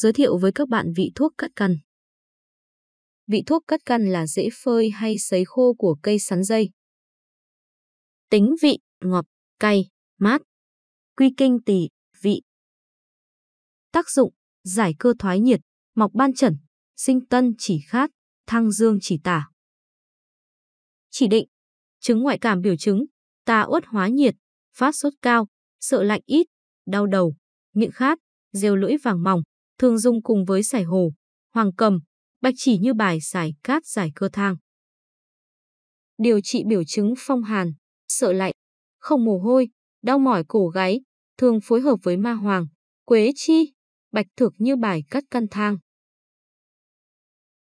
giới thiệu với các bạn vị thuốc cắt căn. Vị thuốc cắt căn là dễ phơi hay sấy khô của cây sắn dây. Tính vị, ngọt, cay, mát. Quy kinh tỳ, vị. Tác dụng, giải cơ thoái nhiệt, mọc ban chẩn, sinh tân chỉ khát, thăng dương chỉ tả. Chỉ định, chứng ngoại cảm biểu chứng, tà uất hóa nhiệt, phát sốt cao, sợ lạnh ít, đau đầu, miệng khát, rêu lưỡi vàng mỏng, thường dùng cùng với sải hồ, hoàng cầm, bạch chỉ như bài sải cát giải cơ thang. Điều trị biểu chứng phong hàn, sợ lạnh, không mồ hôi, đau mỏi cổ gáy, thường phối hợp với ma hoàng, quế chi, bạch thực như bài cắt căn thang.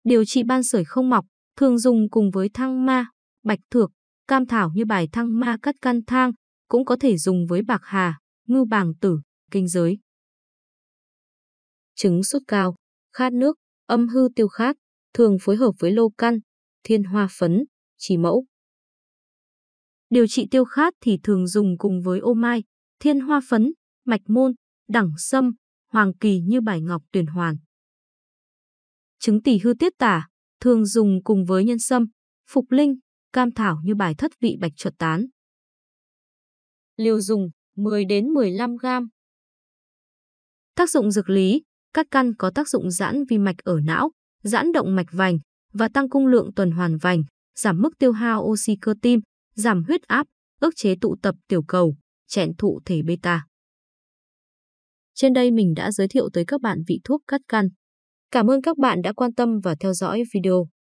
Điều trị ban sởi không mọc, thường dùng cùng với thăng ma, bạch thược, cam thảo như bài thăng ma cắt căn thang, cũng có thể dùng với bạc hà, ngưu bàng tử, kinh giới chứng sốt cao, khát nước, âm hư tiêu khát, thường phối hợp với lô căn, thiên hoa phấn, chỉ mẫu. Điều trị tiêu khát thì thường dùng cùng với ô mai, thiên hoa phấn, mạch môn, đẳng sâm, hoàng kỳ như bài ngọc tuyển hoàn. Chứng tỷ hư tiết tả, thường dùng cùng với nhân sâm, phục linh, cam thảo như bài thất vị bạch chuột tán. Liều dùng 10 đến 15 gram. Tác dụng dược lý các căn có tác dụng giãn vi mạch ở não, giãn động mạch vành và tăng cung lượng tuần hoàn vành, giảm mức tiêu hao oxy cơ tim, giảm huyết áp, ức chế tụ tập tiểu cầu, chẹn thụ thể beta. Trên đây mình đã giới thiệu tới các bạn vị thuốc cắt căn. Cảm ơn các bạn đã quan tâm và theo dõi video.